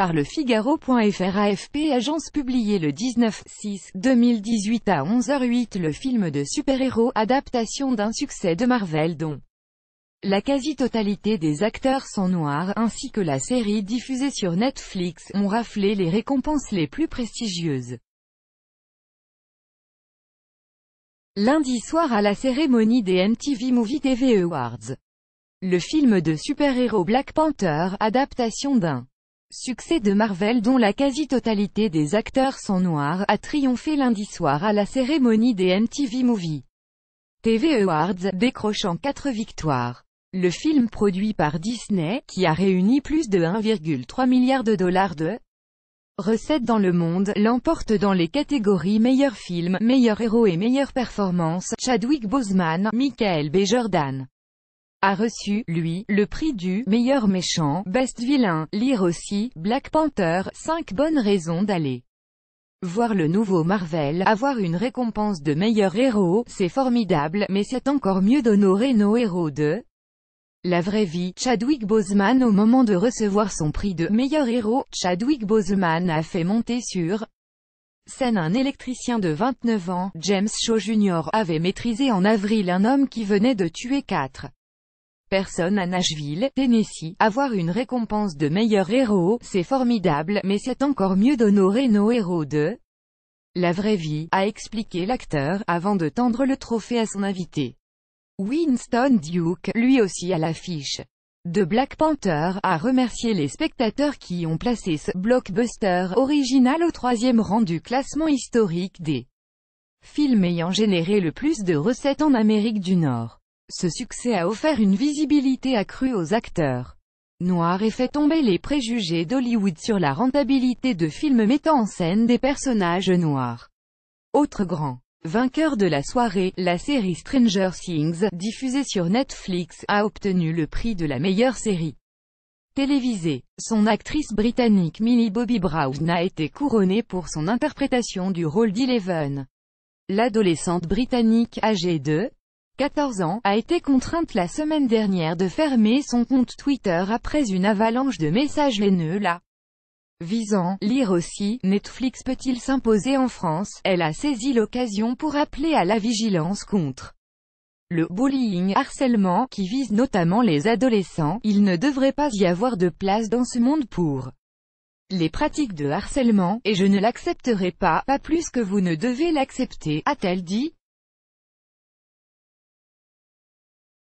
par le Figaro.fr AFP Agence publié le 19-6-2018 à 11h08 le film de super-héros adaptation d'un succès de Marvel dont la quasi-totalité des acteurs sont noirs ainsi que la série diffusée sur Netflix ont raflé les récompenses les plus prestigieuses. Lundi soir à la cérémonie des MTV Movie TV Awards. Le film de super-héros Black Panther, adaptation d'un succès de Marvel dont la quasi-totalité des acteurs sont noirs, a triomphé lundi soir à la cérémonie des MTV Movie TV Awards, décrochant 4 victoires. Le film produit par Disney, qui a réuni plus de 1,3 milliard de dollars de recettes dans le monde, l'emporte dans les catégories meilleur film, meilleur héros et meilleure performance, Chadwick Boseman, Michael B. Jordan a reçu, lui, le prix du « meilleur méchant », Best vilain »,« lire aussi, Black Panther, 5 bonnes raisons d'aller voir le nouveau Marvel, avoir une récompense de meilleur héros, c'est formidable, mais c'est encore mieux d'honorer nos héros de la vraie vie, Chadwick Boseman au moment de recevoir son prix de meilleur héros, Chadwick Boseman a fait monter sur scène un électricien de 29 ans, James Shaw Jr. avait maîtrisé en avril un homme qui venait de tuer quatre Personne à Nashville, Tennessee. Avoir une récompense de meilleur héros, c'est formidable, mais c'est encore mieux d'honorer nos héros de la vraie vie, a expliqué l'acteur, avant de tendre le trophée à son invité. Winston Duke, lui aussi à l'affiche de Black Panther, a remercié les spectateurs qui ont placé ce « blockbuster » original au troisième rang du classement historique des films ayant généré le plus de recettes en Amérique du Nord. Ce succès a offert une visibilité accrue aux acteurs noirs et fait tomber les préjugés d'Hollywood sur la rentabilité de films mettant en scène des personnages noirs. Autre grand vainqueur de la soirée, la série Stranger Things, diffusée sur Netflix, a obtenu le prix de la meilleure série télévisée. Son actrice britannique Millie Bobby Brown a été couronnée pour son interprétation du rôle d'Eleven. L'adolescente britannique âgée de 14 ans, a été contrainte la semaine dernière de fermer son compte Twitter après une avalanche de messages haineux la visant, lire aussi, Netflix peut-il s'imposer en France, elle a saisi l'occasion pour appeler à la vigilance contre le bullying, harcèlement, qui vise notamment les adolescents, il ne devrait pas y avoir de place dans ce monde pour les pratiques de harcèlement, et je ne l'accepterai pas, pas plus que vous ne devez l'accepter, a-t-elle dit.